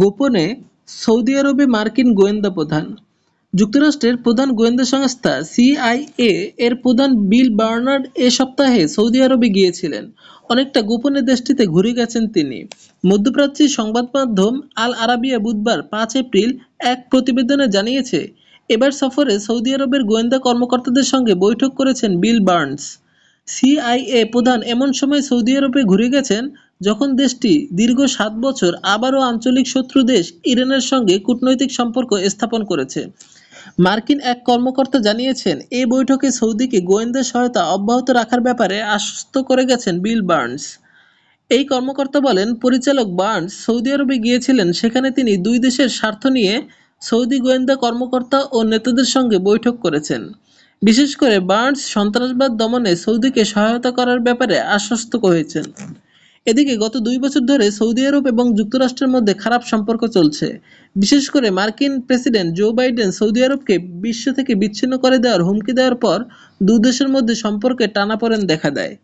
গোপনে সৌদি আরবে মার্কিন গোয়েন্দা প্রধান যুক্তরাষ্ট্রের প্রধান গোয়েন্দা সংস্থা সিআইএ এর প্রধান বিল বার্নার্ড এ সপ্তাহে সৌদি আরবে গিয়েছিলেন অনেকটা গোপনে দেশটিতে ঘুরে গেছেন তিনি মধ্যপ্রাচ্যের সংবাদ মাধ্যম আল আরাবিয়া বুধবার পাঁচ এপ্রিল এক প্রতিবেদনে জানিয়েছে এবার সফরে সৌদি আরবের গোয়েন্দা কর্মকর্তাদের সঙ্গে বৈঠক করেছেন বিল বার্নস সিআইএ প্রধান এমন সময় সৌদি আরবে ঘুরে গেছেন যখন দেশটি দীর্ঘ সাত বছর আবারও আঞ্চলিক শত্রু দেশ ইরানের সঙ্গে কূটনৈতিক সম্পর্ক স্থাপন করেছে মার্কিন এক কর্মকর্তা জানিয়েছেন এই বৈঠকে সৌদিকে গোয়েন্দা সহায়তা অব্যাহত রাখার ব্যাপারে আশ্বস্ত করে গেছেন বিল বার্নস এই কর্মকর্তা বলেন পরিচালক বার্নস সৌদি আরবে গিয়েছিলেন সেখানে তিনি দুই দেশের স্বার্থ নিয়ে সৌদি গোয়েন্দা কর্মকর্তা ও নেতাদের সঙ্গে বৈঠক করেছেন বিশেষ করে বার্নস সন্ত্রাসবাদ দমনে সৌদিকে সহায়তা করার ব্যাপারে আশ্বস্ত হয়েছেন এদিকে গত দুই বছর ধরে সৌদি আরব এবং যুক্তরাষ্ট্রের মধ্যে খারাপ সম্পর্ক চলছে বিশেষ করে মার্কিন প্রেসিডেন্ট জো বাইডেন সৌদি আরবকে বিশ্ব থেকে বিচ্ছিন্ন করে দেওয়ার হুমকি দেওয়ার পর দুদেশের মধ্যে সম্পর্কে টানাপড়েন দেখা দেয়